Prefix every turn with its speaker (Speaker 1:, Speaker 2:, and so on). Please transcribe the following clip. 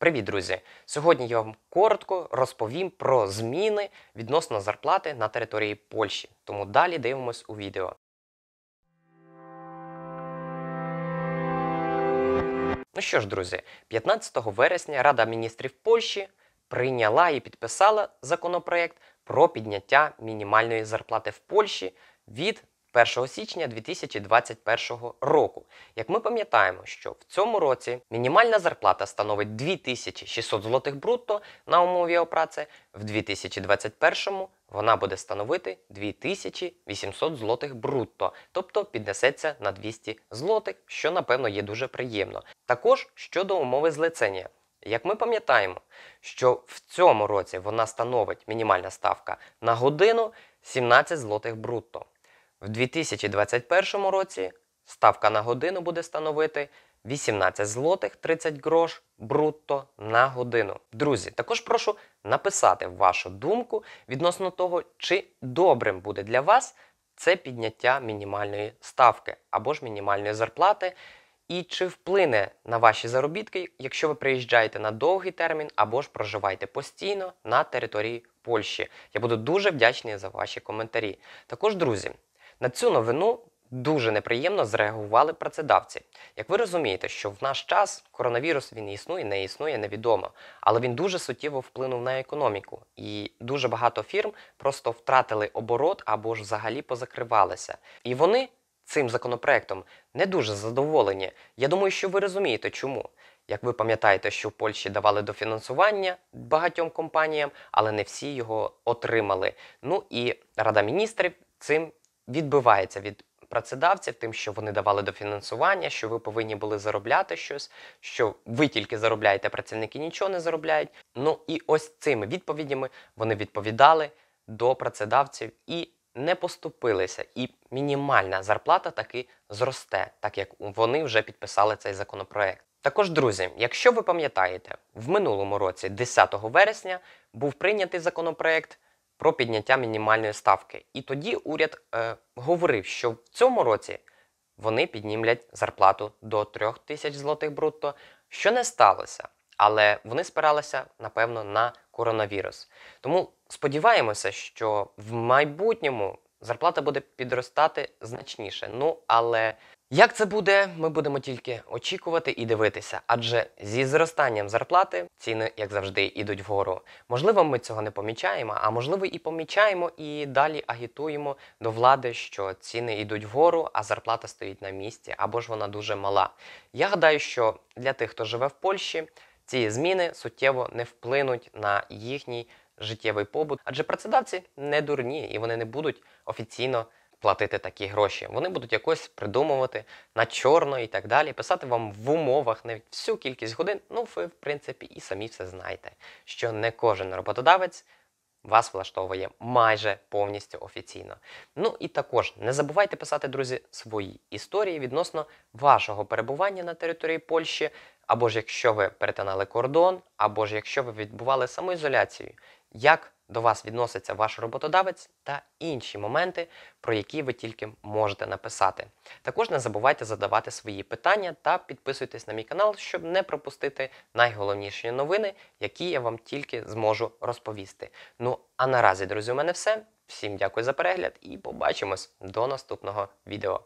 Speaker 1: Привіт, друзі! Сьогодні я вам коротко розповім про зміни відносно зарплати на території Польщі. Тому далі дивимось у відео. Ну що ж, друзі, 15 вересня Рада міністрів Польщі прийняла і підписала законопроект про підняття мінімальної зарплати в Польщі від 1 січня 2021 року. Як ми пам'ятаємо, що в цьому році мінімальна зарплата становить 2600 злотих брутто на умові опраці, в 2021 му вона буде становити 2800 злотих брутто, тобто піднесеться на 200 злотих, що напевно є дуже приємно. Також щодо умови злицення. Як ми пам'ятаємо, що в цьому році вона становить мінімальна ставка на годину 17 злотих брутто. В 2021 році ставка на годину буде становити 18 злотих 30 грош брутто на годину. Друзі, також прошу написати вашу думку відносно того, чи добрим буде для вас це підняття мінімальної ставки або ж мінімальної зарплати. І чи вплине на ваші заробітки, якщо ви приїжджаєте на довгий термін або ж проживаєте постійно на території Польщі? Я буду дуже вдячний за ваші коментарі. Також, друзі, на цю новину дуже неприємно зреагували працедавці. Як ви розумієте, що в наш час коронавірус він існує, не існує, невідомо, але він дуже суттєво вплинув на економіку, і дуже багато фірм просто втратили оборот або ж взагалі позакривалися. І вони цим законопроектом не дуже задоволені. Я думаю, що ви розумієте, чому. Як ви пам'ятаєте, що в Польщі давали дофінансування багатьом компаніям, але не всі його отримали. Ну і Рада міністрів цим відбивається від працедавців, тим, що вони давали дофінансування, що ви повинні були заробляти щось, що ви тільки заробляєте, працівники нічого не заробляють. Ну і ось цими відповідями вони відповідали до працедавців і не поступилися. І мінімальна зарплата таки зросте, так як вони вже підписали цей законопроект. Також, друзі, якщо ви пам'ятаєте, в минулому році, 10 вересня, був прийнятий законопроект про підняття мінімальної ставки. І тоді уряд е, говорив, що в цьому році вони піднімлять зарплату до 3 тисяч злотих брутто, що не сталося. Але вони спиралися, напевно, на коронавірус. Тому сподіваємося, що в майбутньому зарплата буде підростати значніше. Ну, але як це буде, ми будемо тільки очікувати і дивитися, адже зі зростанням зарплати ціни, як завжди, йдуть вгору. Можливо, ми цього не помічаємо, а можливо, і помічаємо, і далі агітуємо до влади, що ціни йдуть вгору, а зарплата стоїть на місці або ж вона дуже мала. Я гадаю, що для тих, хто живе в Польщі, ці зміни суттєво не вплинуть на їхній життєвий побут, адже працедавці не дурні і вони не будуть офіційно платити такі гроші. Вони будуть якось придумувати на чорно і так далі, писати вам в умовах не всю кількість годин. Ну, ви, в принципі, і самі все знаєте, що не кожен роботодавець. Вас влаштовує майже повністю офіційно. Ну і також не забувайте писати, друзі, свої історії відносно вашого перебування на території Польщі, або ж якщо ви перетинали кордон, або ж якщо ви відбували самоізоляцію, як до вас відноситься ваш роботодавець та інші моменти, про які ви тільки можете написати. Також не забувайте задавати свої питання та підписуйтесь на мій канал, щоб не пропустити найголовніші новини, які я вам тільки зможу розповісти. Ну а наразі, друзі, у мене все. Всім дякую за перегляд і побачимось до наступного відео.